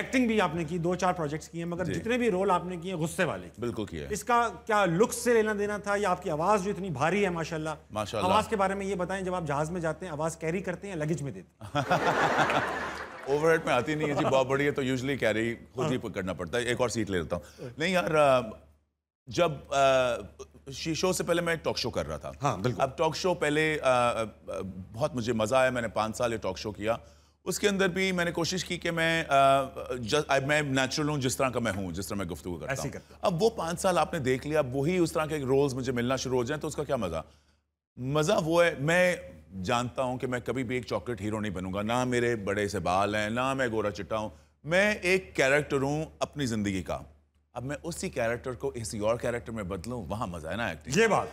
Acting भी आपने की दो चार प्रोजेक्ट्स किए मगर जितने भी रोल आपने किए गुस्से वाले की। बिल्कुल किया इसका क्या लुक से लेना देना था या आपकी आवाज़ जो इतनी भारी है माशाल्लाह माशाल्लाह आवाज़ के बारे में ये बताएं जब आप जहाज में जाते हैं आवाज़ कैरी करते हैं लगेज में देते ओवरहेड में आती नहीं है जी बहुत बड़ी है तो यूजली कैरी खुद ही हाँ। करना पड़ता है एक और सीट ले लेता हूँ हाँ। नहीं यार जब शो से पहले मैं टॉक शो कर रहा था हाँ, अब टॉक शो पहले आ, बहुत मुझे मज़ा आया मैंने पांच साल ये टॉक शो किया उसके अंदर भी मैंने कोशिश की कि मैं आ, ज, मैं नेचुरल हूँ जिस तरह का मैं हूँ जिस तरह मैं गुफ्तु करता हूँ अब वो पाँच साल आपने देख लिया अब वही उस तरह के रोल्स मुझे मिलना शुरू हो जाए तो उसका क्या मज़ा मज़ा वो है मैं जानता हूँ कि मैं कभी भी एक चॉकलेट हीरो नहीं बनूंगा ना मेरे बड़े से बाल हैं ना मैं गोरा चिट्टा हूँ मैं एक कैरेक्टर हूँ अपनी ज़िंदगी का अब मैं उसी कैरेक्टर को इसी और कैरेक्टर में बदलूँ वहाँ मजा है ना एक्टिंग ये बात